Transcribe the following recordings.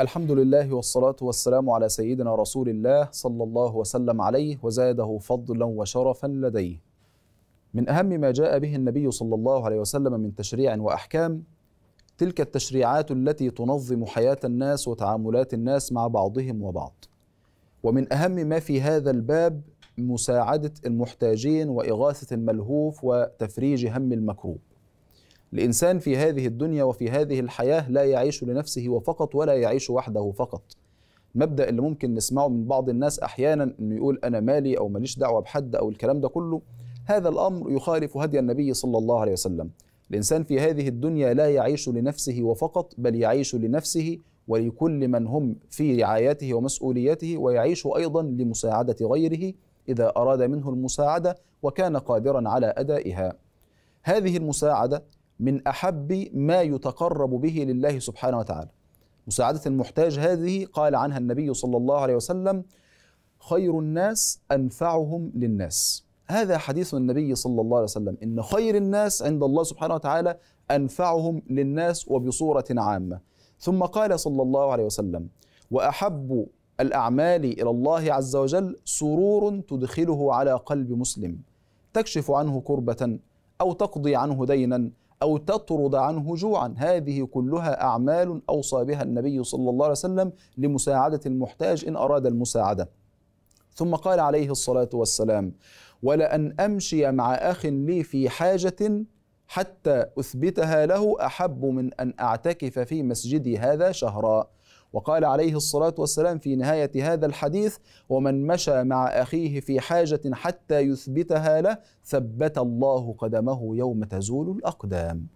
الحمد لله والصلاة والسلام على سيدنا رسول الله صلى الله وسلم عليه وزاده فضلا وشرفا لديه. من أهم ما جاء به النبي صلى الله عليه وسلم من تشريع وأحكام تلك التشريعات التي تنظم حياة الناس وتعاملات الناس مع بعضهم وبعض. ومن أهم ما في هذا الباب مساعدة المحتاجين وإغاثة الملهوف وتفريج هم المكروب. الإنسان في هذه الدنيا وفي هذه الحياة لا يعيش لنفسه وفقط ولا يعيش وحده فقط المبدأ اللي ممكن نسمعه من بعض الناس أحيانا أنه يقول أنا مالي أو ماليش دعوة بحد أو الكلام ده كله هذا الأمر يخالف هدي النبي صلى الله عليه وسلم الإنسان في هذه الدنيا لا يعيش لنفسه وفقط بل يعيش لنفسه ولكل من هم في رعايته ومسؤوليته ويعيش أيضا لمساعدة غيره إذا أراد منه المساعدة وكان قادرا على أدائها هذه المساعدة من أحب ما يتقرب به لله سبحانه وتعالى مساعدة المحتاج هذه قال عنها النبي صلى الله عليه وسلم خير الناس أنفعهم للناس هذا حديث النبي صلى الله عليه وسلم إن خير الناس عند الله سبحانه وتعالى أنفعهم للناس وبصورة عامة ثم قال صلى الله عليه وسلم وأحب الأعمال إلى الله عز وجل سرور تدخله على قلب مسلم تكشف عنه كربة أو تقضي عنه دينا أو تطرد عنه جوعا هذه كلها أعمال أوصى بها النبي صلى الله عليه وسلم لمساعدة المحتاج إن أراد المساعدة ثم قال عليه الصلاة والسلام ولأن أمشي مع أخ لي في حاجة حتى أثبتها له أحب من أن أعتكف في مسجدي هذا شهرا وقال عليه الصلاة والسلام في نهاية هذا الحديث ومن مشى مع أخيه في حاجة حتى يثبتها له ثبت الله قدمه يوم تزول الأقدام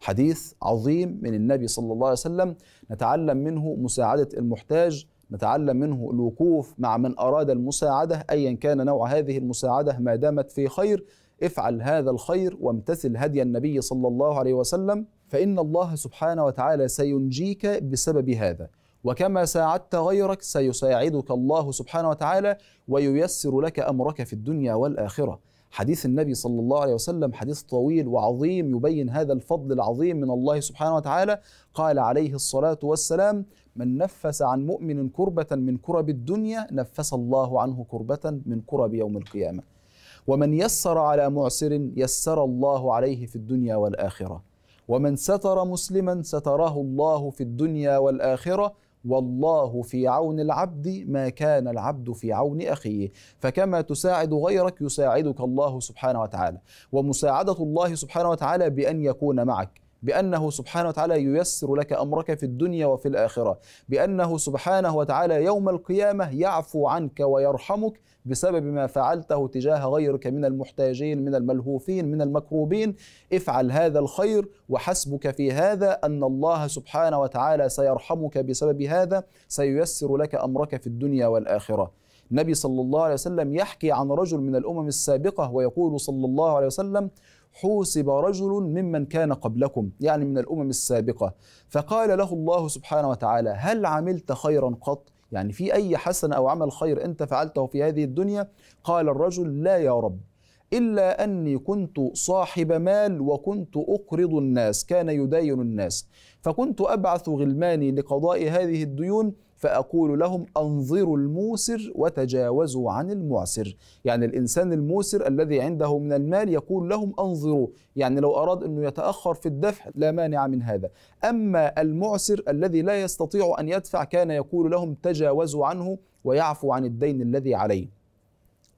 حديث عظيم من النبي صلى الله عليه وسلم نتعلم منه مساعدة المحتاج نتعلم منه الوقوف مع من أراد المساعدة أيا كان نوع هذه المساعدة ما دامت في خير افعل هذا الخير وامتثل هدي النبي صلى الله عليه وسلم فإن الله سبحانه وتعالى سينجيك بسبب هذا وكما ساعدت غيرك سيساعدك الله سبحانه وتعالى وييسر لك امرك في الدنيا والاخره حديث النبي صلى الله عليه وسلم حديث طويل وعظيم يبين هذا الفضل العظيم من الله سبحانه وتعالى قال عليه الصلاه والسلام من نفس عن مؤمن كربه من كرب الدنيا نفس الله عنه كربه من كرب يوم القيامه ومن يسر على معسر يسر الله عليه في الدنيا والاخره ومن ستر مسلما ستره الله في الدنيا والاخره والله في عون العبد ما كان العبد في عون اخيه فكما تساعد غيرك يساعدك الله سبحانه وتعالى ومساعده الله سبحانه وتعالى بان يكون معك بأنه سبحانه وتعالى ييسر لك أمرك في الدنيا وفي الآخرة بأنه سبحانه وتعالى يوم القيامة يعفو عنك ويرحمك بسبب ما فعلته تجاه غيرك من المحتاجين من الملهوفين من المكروبين افعل هذا الخير وحسبك في هذا أن الله سبحانه وتعالى سيرحمك بسبب هذا سييسر لك أمرك في الدنيا والآخرة النبي صلى الله عليه وسلم يحكي عن رجل من الأمم السابقة ويقول صلى الله عليه وسلم حوسب رجل ممن كان قبلكم يعني من الأمم السابقة فقال له الله سبحانه وتعالى هل عملت خيرا قط؟ يعني في أي حسنة أو عمل خير أنت فعلته في هذه الدنيا قال الرجل لا يا رب إلا أني كنت صاحب مال وكنت أقرض الناس كان يداين الناس فكنت أبعث غلماني لقضاء هذه الديون فأقول لهم أنظروا الموسر وتجاوزوا عن المعسر يعني الإنسان الموسر الذي عنده من المال يقول لهم أنظروا يعني لو أراد أنه يتأخر في الدفع لا مانع من هذا أما المعسر الذي لا يستطيع أن يدفع كان يقول لهم تجاوزوا عنه ويعفو عن الدين الذي عليه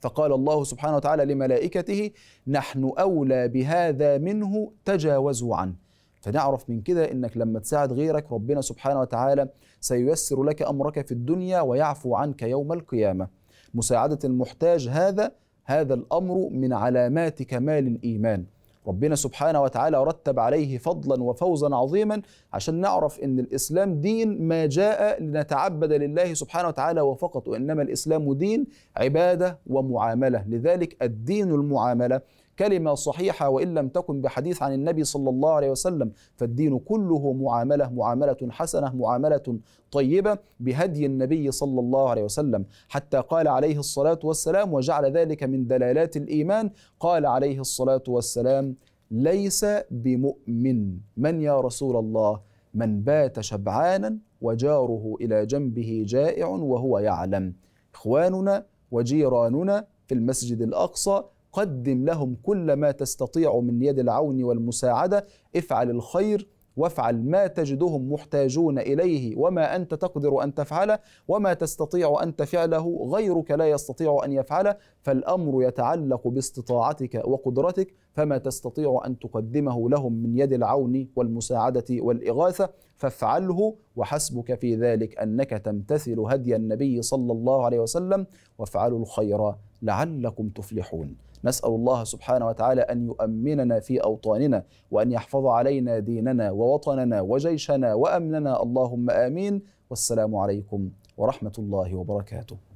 فقال الله سبحانه وتعالى لملائكته نحن اولى بهذا منه تجاوزوا عنه فنعرف من كده انك لما تساعد غيرك ربنا سبحانه وتعالى سييسر لك امرك في الدنيا ويعفو عنك يوم القيامه مساعده المحتاج هذا هذا الامر من علامات كمال الايمان ربنا سبحانه وتعالى رتب عليه فضلا وفوزا عظيما عشان نعرف ان الاسلام دين ما جاء لنتعبد لله سبحانه وتعالى وفقط وانما الاسلام دين عباده ومعامله لذلك الدين المعامله كلمة صحيحة وإن لم تكن بحديث عن النبي صلى الله عليه وسلم فالدين كله معاملة معاملة حسنة معاملة طيبة بهدي النبي صلى الله عليه وسلم حتى قال عليه الصلاة والسلام وجعل ذلك من دلالات الإيمان قال عليه الصلاة والسلام ليس بمؤمن من يا رسول الله من بات شبعانا وجاره إلى جنبه جائع وهو يعلم إخواننا وجيراننا في المسجد الأقصى قدم لهم كل ما تستطيع من يد العون والمساعده افعل الخير وافعل ما تجدهم محتاجون اليه وما انت تقدر ان تفعله وما تستطيع انت فعله غيرك لا يستطيع ان يفعله فالامر يتعلق باستطاعتك وقدرتك فما تستطيع ان تقدمه لهم من يد العون والمساعده والاغاثه فافعله وحسبك في ذلك انك تمتثل هدي النبي صلى الله عليه وسلم وافعلوا الخير لعلكم تفلحون نسال الله سبحانه وتعالى ان يؤمننا في اوطاننا وان يحفظ علينا ديننا ووطننا وجيشنا وامننا اللهم امين والسلام عليكم ورحمه الله وبركاته